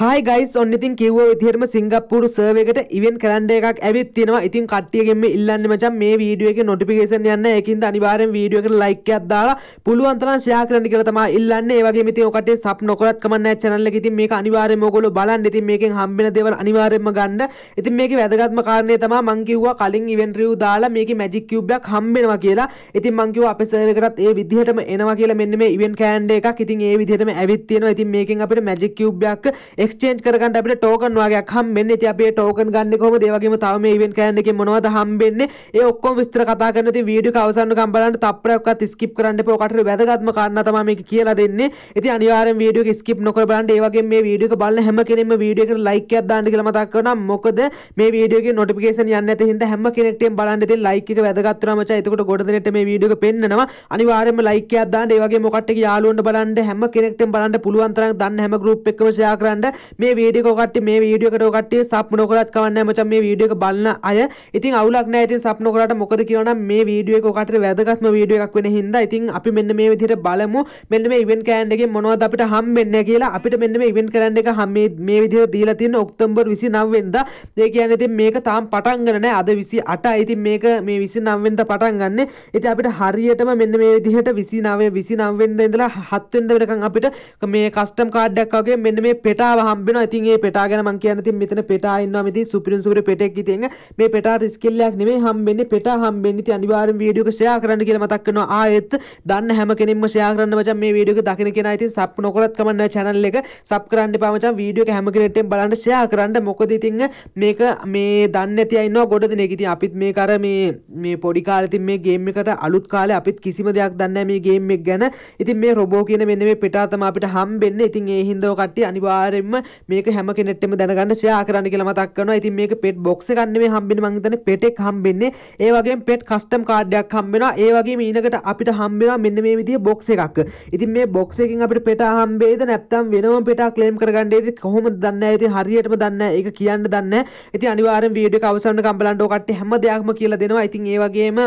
හයි guys ඔන්න ඉතින් කිව්ව විදිහටම සිංගප්පූරු සර්ව් එකට ඉවෙන්ට් කැලෙන්ඩර් එකක් ඇවිත් තියෙනවා. ඉතින් කට්ටියගෙන් මේ ඉල්ලන්නේ මචං මේ වීඩියෝ එකේ නොටිෆිකේෂන් යන්න. ඒකින්ද අනිවාර්යෙන් වීඩියෝ එකට ලයික් එකක් දාලා පුළුවන් තරම් ෂෙයා කරන්න කියලා තමයි ඉල්ලන්නේ. ඒ වගේම ඉතින් ඔකට සබ් නොකරත් කමක් නැහැ channel එක. ඉතින් මේක අනිවාර්යෙන්ම ඔයගොල්ලෝ බලන්න. ඉතින් මේකෙන් හම්බෙන දේවල් අනිවාර්යෙන්ම ගන්න. ඉතින් මේකේ වැදගත්ම කාරණය තමයි මං කිව්වා කලින් ඉවෙන්ට් රිව් දාලා මේකේ මැජික් කියුබ් එකක් හම්බෙනවා කියලා. ඉතින් මං කිව්වා අපේ සර්වර් එකටත් ඒ විදිහටම එනවා කියලා මෙන්න මේ ඉවෙන්ට් කැලෙන්ඩර් එකක්. ඉතින් ඒ විදිහටම ඇවිත් තියෙනවා. ඉතින් මේකෙන් අපිට මැජික් කියුබ් එකක් එක්ස්චේන්ජ් කරගන්න අපිට ටෝකන් වගේක් හම්බෙන්නේ. ඉතින් අපි ඒ ටෝකන් ගන්න කොහොමද? ඒ වගේම තව මේ ඉවෙන්ට් කෑන් එකේ මොනවද හම්බෙන්නේ? ඒ ඔක්කොම විස්තර කතා කරන ඉතින් වීඩියෝ එක අවසන්කම් බලන්න තප්පරයක්වත් ස්කිප් කරන්න එපා. ඔකට වැදගත්ම කාරණා තමයි මේක කියලා දෙන්නේ. ඉතින් අනිවාර්යෙන් වීඩියෝ එක ස්කිප් නොකර බලන්න. ඒ වගේම මේ වීඩියෝ එක බලන හැම කෙනෙක්ම වීඩියෝ එකට ලයික් එකක් දාන්න කියලා මතක් කරනවා. මොකද මේ වීඩියෝ එකේ නොටිෆිකේෂන් යන්නේ නැති හින්දා හැම කෙනෙක්ටම බලන්න ඉතින් ලයික් එක වැදගත් වෙනවා මචං. එතකොට ගොඩ දෙනෙට මේ වීඩියෝ එක පෙන්නනවා. අනිවාර්යෙන්ම ලයික් එකක් දාන්න. ඒ වගේම මොකටද යාළුවන්ට බලන්න හැම කෙනෙක්ටම බලන්න පුළුවන් තරම් දන්න හැම ගෲප් එකකම ෂෙයා කරන්න. මේ වීඩියෝ කට්ටිය මේ වීඩියෝ එකට කට්ටිය සබ් නොකරත් කවන්නේ මචං මේ වීඩියෝ එක බලන අය ඉතින් අවුලක් නැහැ ඉතින් සබ් නොකරාට මොකද කියනවනම් මේ වීඩියෝ එක ඔකට වැදගත්ම වීඩියෝ එකක් වෙන හින්දා ඉතින් අපි මෙන්න මේ විදිහට බලමු මෙන්න මේ ඉවෙන්ට් කෑන් එකේ මොනවද අපිට හම්බෙන්නේ කියලා අපිට මෙන්න මේ ඉවෙන්ට් කෑන් එක හම් මේ විදිහට දීලා තියෙන ඔක්තෝබර් 29 වෙනිදා ඒ කියන්නේ ඉතින් මේක තාම පටන් ගන්න නැහැ අද 28යි ඉතින් මේක මේ 29 වෙනිදා පටන් ගන්න ඉතින් අපිට හරියටම මෙන්න මේ විදිහට 29 29 වෙනිදා ඉඳලා 7 වෙනිදා වෙනකන් අපිට මේ කස්ටම් කාඩ් එකක් වගේ මෙන්න මේ පෙටාව හම්බෙන ඉතින් ඒ පෙටාගෙන මං කියන්න තින් මෙතන පෙටා ඉන්නවා මෙති සුපිරිම් සුපිරි පෙටෙක් ඉතින් මේ පෙටා රිස්කෙල්ලයක් නෙමෙයි හම්බෙන්නේ පෙටා හම්බෙන්නේ ඉතින් අනිවාර්යෙන් වීඩියෝ එක ෂෙයා කරන්න කියලා මතක් කරනවා ආයෙත් දන්න හැම කෙනෙක්ම ෂෙයා කරන්න මචං මේ වීඩියෝ එක දකින කෙනා ඉතින් සබ් නොකරත් කමන්න channel එක සබ් කරන්න එපා මචං වීඩියෝ එක හැම කෙනෙක්ටම බලන්න ෂෙයා කරන්න මොකද ඉතින් මේක මේ දන්නේ නැති අය ඉන්නවා ගොඩ දෙනෙක් ඉතින් අපිත් මේක අර මේ මේ පොඩි කාලේ ඉතින් මේ ගේම් එකට අලුත් කාලේ අපිත් කිසිම දෙයක් දන්නේ නැහැ මේ ගේම් එක ගැන ඉතින් මේ රොබෝ කියන මෙන්න මේ පෙටා තමයි අපිට හම්බෙන්නේ ඉතින් ඒ හින්දා ඔය කට්ටිය අනිවාර්යෙන්ම මේක හැම කෙනෙටම දැනගන්න ෂයා කරන්න කියලා මතක් කරනවා. ඉතින් මේක pet box එකක් නෙමෙයි හම්බෙන්නේ මං හිතන්නේ pet එක හම්බෙන්නේ. ඒ වගේම pet custom card එකක් හම්බෙනවා. ඒ වගේම ඊළඟට අපිට හම්බෙනවා මෙන්න මේ විදිහේ box එකක්. ඉතින් මේ box එකකින් අපිට pet හම්බෙයිද නැත්නම් වෙනම pet claim කරගන්න ඒද කොහොමද දන්නේ නැහැ. ඉතින් හරියටම දන්නේ නැහැ. ඒක කියන්න දන්නේ නැහැ. ඉතින් අනිවාර්යෙන් වීඩියෝ එක අවසන් වෙනකම් බලන්න ඕකට හැම දෙයක්ම කියලා දෙනවා. ඉතින් ඒ වගේම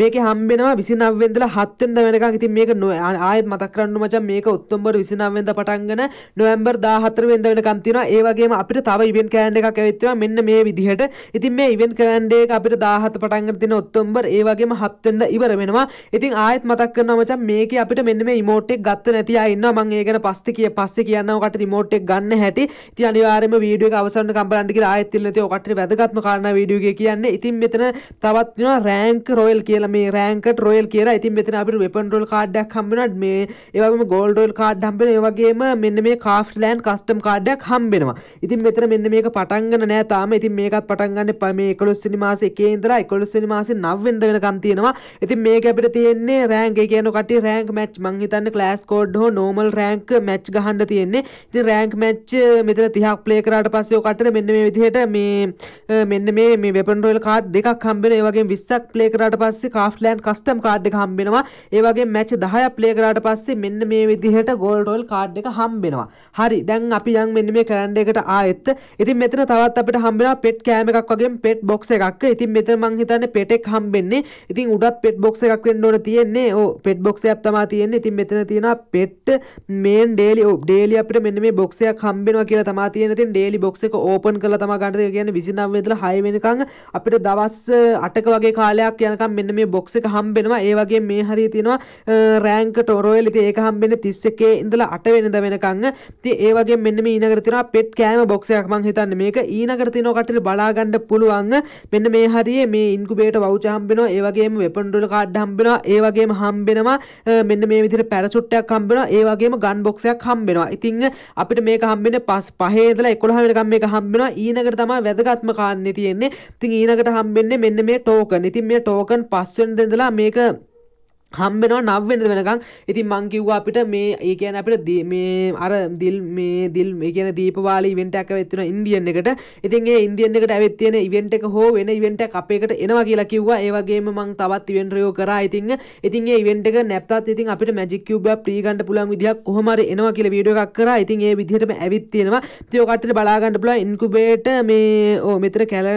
මේක හම්බෙනවා විසිනවෙන්දල හත්තෙන්ද වෙනකං ඉතින් මේක නො ආයත් මතක් කරන්න මචන් මේක ඔත්තුම්බර විසිනවෙන්ද පටන්ගෙන නොවැම්බර් දාහතර වෙන්ද වෙනකන් තියෙනවා ඒ වගේම අපිට තව ඉවෙන්ට් කෑන්ඩ් එකක් ඇවිත්වා මෙන්න මේ විදිහට ඉතින් මේ ඉවෙන්ට් කෑන්ඩ් එක අපිට දාහත පටන්ගෙන තියෙන ඔත්තුම්බර් ඒ වගේම හත්වෙන්ද ඉවර වෙනවා ඉතින් ආයත් මතක් කරනවා මචන් මේක අපිට මෙන්න මේ ඉමෝට් එක ගත්ත නැති අය ඉන්නවා මම ඒ ගැන පස්සේ කිය පස්සේ කියන්නම් ඔකට රිමෝට් එක ගන්න හැටි ඉතින් අනිවාර්යයෙන්ම වීඩියෝ එක අවසන් වෙනකම් බලන්න කියලා ආයෙත් ඉල්ලන ඉතින් ඔකට වැදගත්ම කාරණා වීඩියෝ එකේ කියන්නේ ඉතින් මෙතන තවත් වෙනවා රෑන්ක් රොයල් කියලා මේ රෑන්කට රොයල් කියලා ඉතින් මෙතන අපිට වෙපන් රොල් කාඩ්ඩයක් හම්බෙනවා මේ ඒ වගේම ගෝල්ඩ් රොයල් කාඩ් හම්බෙන ඒ වගේම මෙන්න මේ ක්‍රාෆ්ට් ලෑන්ඩ් කස්ටම් කාඩ්ඩයක් හම්බෙනවා. ඉතින් මෙතන මෙන්න මේක පටන් ගන්න නෑ තාම. ඉතින් මේකත් පටන් ගන්න මේ 11 වෙනි මාසේ 1 ඉඳලා 11 වෙනි මාසේ 9 වෙනිදා වෙනකන් තියෙනවා. ඉතින් මේක අපිට තියෙන්නේ රෑන්ක් ඒ කියන කට්ටිය රෑන්ක් මැච් මං හිතන්නේ ක්ලාස් කෝඩ් හෝ නෝමල් රෑන්ක් මැච් ගහන්න තියෙන්නේ. ඉතින් රෑන්ක් මැච් මෙතන 30ක් ප්ලේ කරාට පස්සේ ඔය කට්ටිය මෙන්න මේ විදිහට මේ මෙන්න මේ මේ වෙපන් රොයල් කාඩ් දෙකක් හම්බෙන ඒ වගේම 20ක් ප්ලේ කරාට පස්සේ පස්සේ කාෆ්ලෑන් කස්ටම් කාඩ් එක හම්බෙනවා ඒ වගේ මැච් 10ක් ප්ලේ කරාට පස්සේ මෙන්න මේ විදිහට ගෝල් රොයල් කාඩ් එක හම්බෙනවා හරි දැන් අපි දැන් මෙන්න මේ කරන්ඩ එකට ආයෙත් ඉතින් මෙතන තවත් අපිට හම්බෙනවා පෙට් කෑම එකක් වගේ පෙට් බොක්ස් එකක් ඉතින් මෙතන මං හිතන්නේ පෙටෙක් හම්බෙන්නේ ඉතින් උඩත් පෙට් බොක්ස් එකක් වෙන්න ඕන තියෙන්නේ ඕ පෙට් බොක්ස් එකක් තමයි තියෙන්නේ ඉතින් මෙතන තියෙනවා පෙට් මේන් ඩේලි ඩේලි අපිට මෙන්න මේ බොක්ස් එකක් හම්බෙනවා කියලා තමයි තියෙන්නේ ඉතින් ඩේලි බොක්ස් එක ඕපන් කරලා තමයි ගන්න තියෙන්නේ කියන්නේ 29 වෙනිදා 6 වෙනිකන් අපිට දවස් 8ක වගේ කාලයක් යනකම් මෙන්න මේ බොක්ස එක හම්බෙනවා ඒ වගේ මේ හරිය තියෙනවා රෑන්ක ටොරෝයල් ඉතින් ඒක හම්බෙන්නේ 31 ඉඳලා 8 වෙනිදා වෙනකන් ඉතින් ඒ වගේ මෙන්න මේ ඊනකට තියෙනවා පෙට් කෑම බොක්ස් එකක් මං හිතන්නේ මේක ඊනකට තියෙනවා කටට බලා ගන්න පුළුවන් මෙන්න මේ හරියේ මේ ඉන්කුබේටර් වවුචර් හම්බෙනවා ඒ වගේම වෙපන් ඩොල් කාඩ් හම්බෙනවා ඒ වගේම හම්බෙනවා මෙන්න මේ විදිහට පැරෂුට් එකක් හම්බෙනවා ඒ වගේම ගන් බොක්ස් එකක් හම්බෙනවා ඉතින් අපිට මේක හම්බෙන්නේ 5 ඉඳලා 11 වෙනකන් මේක හම්බෙනවා ඊනකට තමයි වැදගත්ම කාන්නේ තියෙන්නේ ඉතින් ඊනකට හම්බෙන්නේ මෙන්න මේ ටෝකන් ඉතින් මේ ටෝකන් පස්වෙනිද ඉඳලා මේක හම්බෙනවා නවවෙනද වෙනකං ඉතින් මංකිව්වා අපිට මේ ඒ කියන අපිට මේ අර දිල් මේ දිල් මේ කියන දීපවාලි ඉවෙන්ට් එකක් ඇවිත්තුන ඉන්දියන් එකට ඉතින් ඒ ඉන්දියන් එකට ඇවිත් තියෙන ඉවෙන්ට් එක හෝ වෙන ඉවෙන්ට් එකක් අපේකට එනවා කියලා කිව්වා ඒ වගේම මං තවත් ඉවෙන්ට් එකක් කරා ඉතින් ඉතින් ඒ ඉවෙන්ට් එක නැත්තත් ඉතින් අපිට මැජික් කියුබ් එකක් ෆ්‍රී ගන්න පුළුවන් විදිහක් කොහොම හරි එනවා කියලා වීඩියෝ එකක් කරා ඉතින් ඒ විදිහටම ඇවිත් තියෙනවා ඉතින් ඔය කට්ටියට බලා ගන්න පුළුවන් ඉන්කියුබේට් මේ ඔව් මෙතන කැල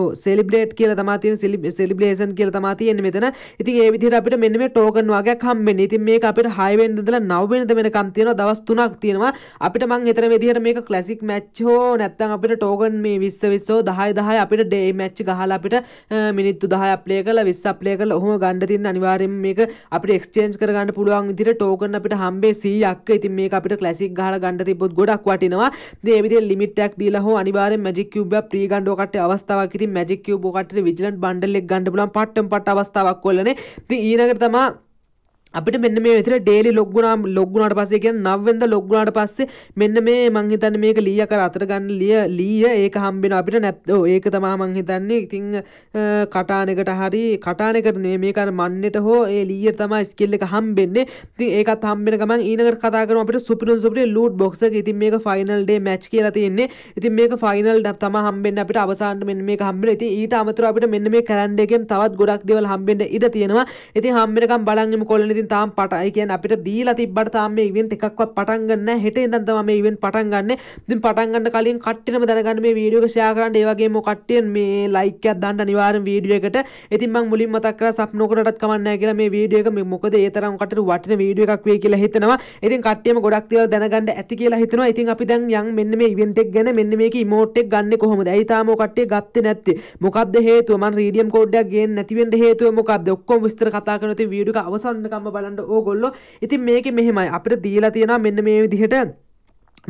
ඔව් සෙලිබ්‍රේට් කියලා තමයි තියෙන සෙලිබ්‍රේෂන් කියලා තමයි තියෙන්නේ මෙතන ඉතින් ඒ විදිහට අපිට මෙන්න මේ ටෝකන් වගේක් හම්බෙන්නේ. ඉතින් මේක අපිට 6 වෙනිදා ඉඳලා 9 වෙනිදා වෙනකම් තියෙනවා දවස් 3ක් තියෙනවා. අපිට මං හිතන විදිහට මේක ක්ලාසික් මැච් හෝ නැත්නම් අපිට ටෝකන් මේ 20 20 10 10 අපිට ඩේ මැච් ගහලා අපිට මිනිත්තු 10ක් ප්ලේ කරලා 20ක් ප්ලේ කරලා ඔහොම ගන්න තියෙන අනිවාර්යයෙන්ම මේක අපිට එක්ස්චේන්ජ් කරගන්න පුළුවන් විදිහට ටෝකන් අපිට හම්බේ 100ක්. ඉතින් මේක අපිට ක්ලාසික් ගහලා ගන්න තිබ්බොත් ගොඩක් වටිනවා. ඉතින් ඒ විදිහට ලිමිට් එකක් දීලා හෝ අනිවාර්යෙන් මැජික් කියුබ් එක ප්‍රී ගන්න ඔකට අවස්ථාවක්. ඉතින් මැජික් කියුබ් ඔකට විජිලන්ට් බන්ඩල් එක ගන්න පුළුවන් පට්ටම් පට්ට අවස්ථාවක් වලනේ. ඉතින් ඊළඟට up. අපිට මෙන්න මේ විතර ඩේලි ලොග්ගුනා ලොග්ගුනාට පස්සේ කියන්නේ 9 වෙනිදා ලොග්ගුනාට පස්සේ මෙන්න මේ මං හිතන්නේ මේක ලීය කර අතර ගන්න ලිය ලීය ඒක හම්බ වෙනවා අපිට නැත් ඔව් ඒක තමයි මං හිතන්නේ ඉතින් කටානෙකට හරි කටානෙකට නෙමෙයි මේක අර මන්නේට හෝ ඒ ලීයට තමයි ස්කිල් එක හම්බෙන්නේ ඉතින් ඒකත් හම්බෙන ගමන් ඊළඟට කතා කරමු අපිට සුපිරිම් සුපිරිම් ලූට් බොක්ස් එක ඉතින් මේක ෆයිනල් ඩේ මැච් කියලා තියෙන්නේ ඉතින් මේක ෆයිනල් තම හම්බෙන්න අපිට අවසානට මෙන්න මේක හම්බෙලා ඉතින් ඊට අමතරව අපිට මෙන්න මේ කැලෙන්ඩර් එකෙන් තවත් ගොඩක් දේවල් හම්බෙන්න ඉඩ තියෙනවා ඉතින් හම්බෙනකම් බලන් ඉමු කොල්ලනේ ඉතින් තාම් පට කියන් අපිට දීලා තිබට තාම ඉවෙන් එකක්වත් පටන්ගන්න හෙට දන්තම මේ ඉවෙන් පටන්ගන්න තින් පටන්ගන්න කලින් කට්ටිනම දැනගන්න මේ වීඩියෝ ෂයාකරන්ට ඒවගේ මොකට්ටියෙන් මේ ලයිකයක් දන්න අනිවාරෙන් වීඩියෝ එකට ඉතින් මං මුලින් මතක් කරලා සබ් නොකරටත් කමන්නේ කියලා මේ වීඩියෝ එක මේ මොකද ඒ තරම් කටට වටින වීඩියෝ එකක් වෙයි කියලා හිතනවා ඉතින් කට්ටියම ගොඩක් දේවල් දැනගන්න ඇති කියලා හිතනවා ඉතින් අපි දැන් යන් මෙන්න මේ ඉවෙන්ට් එක ගැන මෙන්න මේක ඉමෝට් එක ගන්න කොහොමද ඇයි තාම කට්ටිය ගත්තේ නැත්තේ මොකද්ද හේතුව මං රීඩියම් කෝඩ් එකක් ගේන්න නැති වෙන්න හේතුව මොකද්ද ඔක්කොම විස්තර කතා කරනවා ඉතින් වීඩියෝ එක අවසන් වෙනකම් බලන්ඩ ඕගොල්ලො ඉතින් මේක මෙහෙමයි අපට දීලා තියෙන මෙන්න මේ විදිහට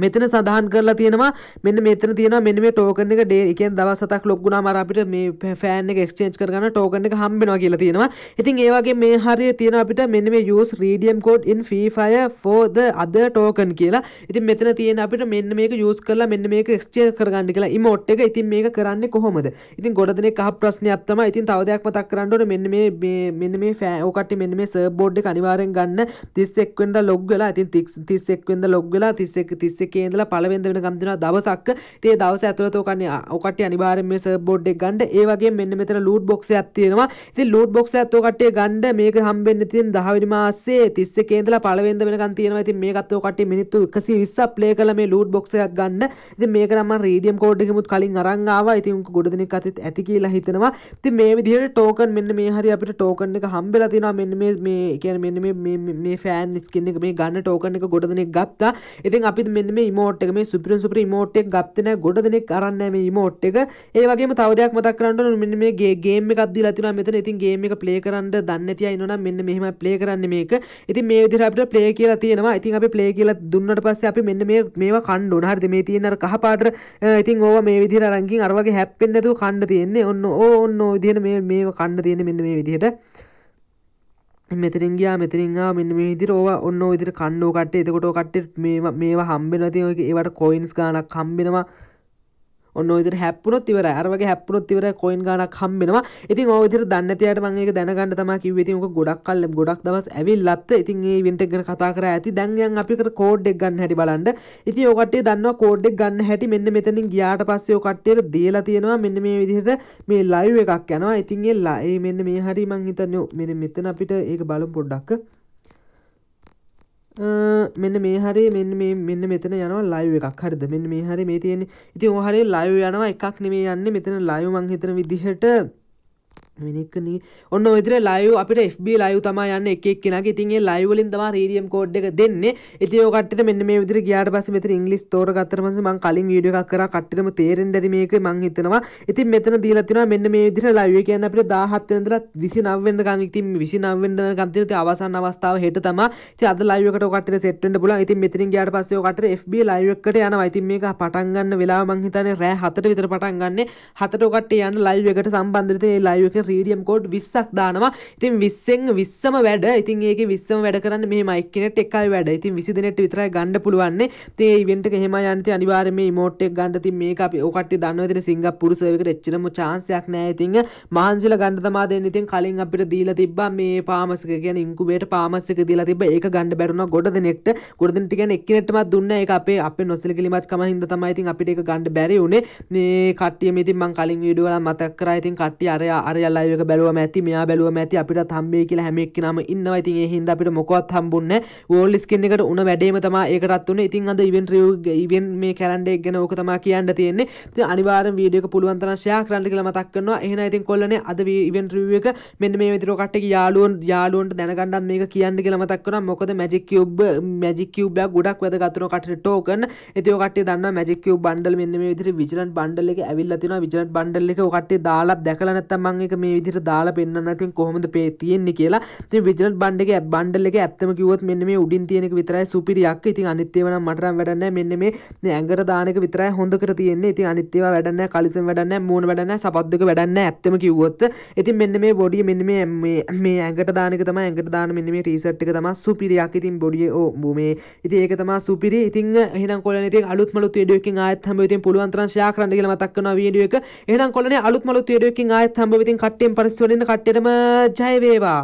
මෙතන සඳහන් කරලා තියෙනවා මෙන්න මෙතන තියෙනවා මෙන්න මේ ටෝකන් එක ඩේ එකෙන් දවස් හතක් ලොග් වුණාම අර අපිට මේ ෆෑන් එක එක්ස්චේන්ජ් කරගන්න ටෝකන් එක හම්බෙනවා කියලා තියෙනවා. ඉතින් ඒ වගේ මේ හරිය තියෙනවා අපිට මෙන්න මේ use redeem code in free fire for the other token කියලා. ඉතින් මෙතන තියෙන අපිට මෙන්න මේක use කරලා මෙන්න මේක එක්ස්චේන්ජ් කරගන්න කියලා emote එක. ඉතින් මේක කරන්නේ කොහොමද? ඉතින් ගොඩ දෙනෙක් අහ ප්‍රශ්නයක් තමයි. ඉතින් තව දෙයක් මතක් කරන්න ඕනේ මෙන්න මේ මේ මෙන්න මේ ෆෑ ඕකට මෙන්න මේ සර්ව් බෝඩ් එක අනිවාර්යෙන් ගන්න 31 වෙනිදා ලොග් වෙලා ඉතින් 31 වෙනිදා ලොග් වෙලා 31 31 එකේ ඉඳලා පළවෙනිද වෙනකම් දෙනවා දවසක්. ඉතින් ඒ දවස ඇතුළත ඔකන්නේ ඔකට්ටිය අනිවාර්යෙන් මේ සර්ෆ් බෝඩ් එක ගන්න. ඒ වගේම මෙන්න මෙතන ලූට් බොක්ස් එකක් තියෙනවා. ඉතින් ලූට් බොක්ස් එකත් ඔකට්ටිය ගන්න මේක හම්බෙන්නේ තියෙන 10 වෙනි මාසයේ 31 ඉඳලා පළවෙනිද වෙනකම් තියෙනවා. ඉතින් මේකත් ඔකට්ටිය මිනිත්තු 120ක් ප්ලේ කරලා මේ ලූට් බොක්ස් එකක් ගන්න. ඉතින් මේක නම් මම රේඩියම් කෝඩ් එකෙමුත් කලින් අරන් ආවා. ඉතින් උන්ක ගොඩ දෙනෙක් අතත් ඇති කියලා හිතනවා. ඉතින් මේ විදිහට ටෝකන් මෙන්න මේ හරි අපිට ටෝකන් එක හම්බෙලා තියෙනවා. මෙන්න මේ මේ කියන්නේ මෙන්න මේ මේ ෆෑන් ස්කින් එක මේ ගන්න ටෝකන් එක ගොඩ දෙනෙක් ගත්තා. ඉතින් අපිත් මෙන්න මේ මෝට් එක මේ සුපිරි සුපිරි මෝට් එක ගත්තේ නැහැ ගොඩ දෙනෙක් අරන් නැහැ මේ මෝට් එක ඒ වගේම තව දෙයක් මතක් කරන්න ඕන මෙන්න මේ ගේම් එකක් දීලා තියෙනවා මෙතන ඉතින් ගේම් එක ප්ලේ කරන්න දන්නේ නැති අය ඉන්නවනම් මෙන්න මෙහෙමයි ප්ලේ කරන්නේ මේක ඉතින් මේ විදිහට අපිට ප්ලේ කියලා තියෙනවා ඉතින් අපි ප්ලේ කියලා දුන්නට පස්සේ අපි මෙන්න මේ මේවා කන්න ඕන හරිද මේ තියෙන අර කහපාට ඉතින් ඕවා මේ විදිහට අරන් ගින් අර වගේ හැප්පෙන්නේ නැතුව කන්න තියෙන්නේ ඔන්න ඕ ඔන්න ඔය විදිහට මේ මේව කන්න තියෙන්නේ මෙන්න මේ විදිහට මෙතරින් ගියා මෙතරින් ආවා මෙන්න මේ විදිහට ඕවා ඔන්න ඔය විදිහට කන්න ඕ කට්ටිය. එතකොට ඔය කට්ටියට මේවා මේවා හම්බෙනවා. ඉතින් ඔයක ඒවට කොයින්ස් ගාණක් හම්බෙනවා. ඔන්න ඉදිරි හැප්පුණොත් ඉවරයි අර වගේ හැප්පුණොත් ඉවරයි කොයින් ගාණක් හම්බෙනවා ඉතින් ඔය විදිහට දන්නේ නැති අයට මම ඒක දැනගන්න තමයි කිව්වේ ඉතින් ඔක ගොඩක් කල් ගොඩක් දවස් ඇවිල්ලත් ඉතින් මේ ඉවෙන්ට් එක ගැන කතා කරා ඇති දැන් යන් අපි කර කෝඩ් එක ගන්න හැටි බලන්න ඉතින් ඔය කට්ටිය දන්නවා කෝඩ් එක ගන්න හැටි මෙන්න මෙතනින් ගියාට පස්සේ ඔය කට්ටියට දීලා තියෙනවා මෙන්න මේ විදිහට මේ ලයිව් එකක් යනවා ඉතින් ඒ මෙන්න මේ හරි මං හිතන්නේ මෙන්න මෙතන අපිට ඒක බලමු පොඩ්ඩක් මෙන්න මේ හරි මෙන්න මේ මෙන්න මෙතන යනවා ලයිව් එකක් හරිද මෙන්න මේ හරි මේ තියෙන්නේ ඉතින් ඔහරි ලයිව් යනවා එකක් නෙමේ යන්නේ මෙතන ලයිව් මං හිතන විදිහට මිනික්කන ඔන්න විතර ලයු අපිට FB ලයු තම යන්න එකක් කෙන ඉතින්ගේ ලයිවලින් තම රඩියම් කෝඩ් එක දෙන්න ඒතිෝකට මෙන්න මේ විදිර ගයාට පස මෙත ඉංගලිස් තෝර ගතරමස මං කලින් වීඩිය කර කටම තේරෙන් ඇති මේක මං හිතනවා ඉතින් මෙතන දීලතින මෙන්න මේ විදිර ලයිව කියන්න අපට දාහත්වෙන්දර විසි නවෙන්ද ගනිතින් විසි නවෙන්ද ගන්තත අවසන් අවස්ථාව හට තම අද ලයිවකට කට සෙට්ට පුල ඉති මෙතිරින් ගයාට පසයෝකට FB ලයිවකට යන අයිතින් මේක පටන්ගන්න වෙලා මංහිතන රෑ හතට විතර පටන්ගන්න හතටකට යන්න ලයිවකට සම්බන්ධත ලයිවක රීඩියම් කෝඩ් විස්සක් දානවා ඉතින් විස්සෙන් විස්සම වැඩ ඉතින් ඒක විස්සම වැඩ කරන්න මේ මයිකනෙට එකයි වැඩ ඉතින් විසි දෙනෙට විතරයි ගණඩ පුළුවන්න්නේ තේ ඉවෙන්ට හෙම යන්ති අනිවාර මේ මෝට්ටෙක් ගන්න ති මේ අප ඕකට දන්නවතින සිංග පුරුසයකට එච්චරම චාන්සයක් නෑ ඉතින් මහන්සිල ගණඩතමා දෙන්න ඉතින් කලින් අපිට දීලා තිබා මේ පාමසක කියන ඉංකුබේට පාමස්සක දීලා තිබ ඒක ගණඩ බැරුණ ගොඩ දෙනෙක්ට ගොඩදනට කියන එක්කනෙටමත් දුන්න එක අපේ අප නොසල කිලිමත් කම හිද තමයිතින් අපිට එක ගණඩ බැරි වුණේ මේ කට්ටිය මිතින් මං කලින් විඩුවල මතක් කරා ඉතින් කට්ටිය අරය අරයල්ල ලයි එක බැලුව ඇති මෙයා බැලුව ඇති අපිට හම්බේ කියලා හැමෙක් නම ඉන්නවා ඉතින් ඒ හින්දා අපිට මොකවත් හම්බුන්නේ වෝල් ස්කින් එකට උන වැඩේම තමයි ඒකටත් උනේ ඉතින් අද ඉවෙන්ට් රිව් ඉවෙන්ට් මේ කැලෙන්ඩර් එක ගැන ඕක තමයි කියන්න තියෙන්නේ ඉතින් අනිවාර්යෙන් වීඩියෝ එක පුළුවන් තරම් ෂෙයා කරන්න කියලා මතක් කරනවා එහෙනම් ඉතින් කොල්ලනේ අද ඉවෙන්ට් රිව් එක මෙන්න මේ විදිහට කට්ටිය යාළුවෝ යාළුවන්ට දැනගන්නත් මේක කියන්න කියලා මතක් කරනවා මොකද මැජික් කියුබ් මැජික් කියුබ්බයක් ගොඩක් වැදගත් වෙනවා කට්ටියට ටෝකන් ඉතින් ඔය කට්ටිය දන්නවා මැජික් කියුබ් බන්ඩල් මෙන්න මේ විදිහට විජිලන්ට් බන්ඩල් එක ඇවිල්ලා තිනවා විජිලන්ට් බන්ඩල් එක ඔය කට්ටිය දාලා දැකලා නැත්නම් මම ඒක මේ විදිර දාලා පෙන්න්නනතින් කොහොමද පේ තියෙන්නේ කියලා ති විජනට බන්ඩගේ බන්ඩල එක ඇත්තම කිවත් මෙන්න මේ උඩින් තියෙනක විතරයි සුපිරියක් ඉතින් අනිත්‍යවන මටරම් වැඩන්න මෙන්න මේ ඇඟර දානක විතරයි හොඳකට තියන්නේ ඉති අනිත්‍යව වැඩන්න කලිසම් වැඩන්න මූුණ වැඩන්න සපද්දක වැඩන්න ඇත්තම කිවොත් ඉතින් මෙන්න මේ බොඩිය මෙන්න මේ මේ ඇඟට දානක තම ඇඟට දාන මෙන්න මේ ටීසට් එක තම සුපිරියක් ඉතින් බොඩිය ඕ බූමේ ඉති ඒක තම සුපිරි ඉතින් හෙනම් කොල ති අලුත්මලුත් ඩියකින් ආයත් හම ඉතින් පුළුවන්තරන් ශයා කරන්න කියලා මතක්කන වීඩියෝ එක එහෙනම් කොලනේ අලුත්මලුත් ඩියකින් ආයත් හම්බ ඉතින් කට කට්ටියම් පරිස්සවලින්න කට්ටරම ජයවේවා